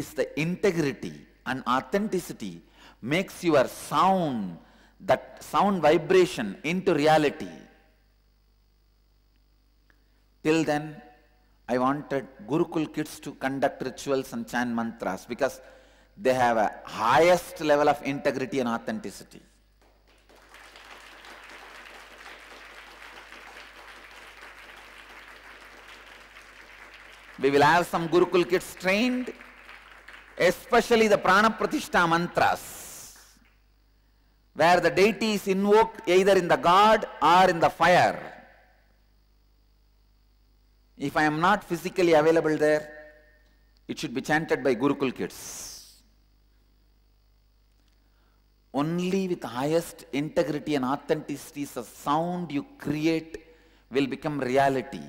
is the integrity and authenticity makes your sound, that sound vibration into reality. Till then, I wanted Gurukul kids to conduct rituals and chant mantras because they have a highest level of integrity and authenticity. We will have some Gurukul kids trained especially the prana mantras, where the deity is invoked either in the god or in the fire. If I am not physically available there, it should be chanted by Gurukul kids. Only with highest integrity and authenticity, the sound you create will become reality.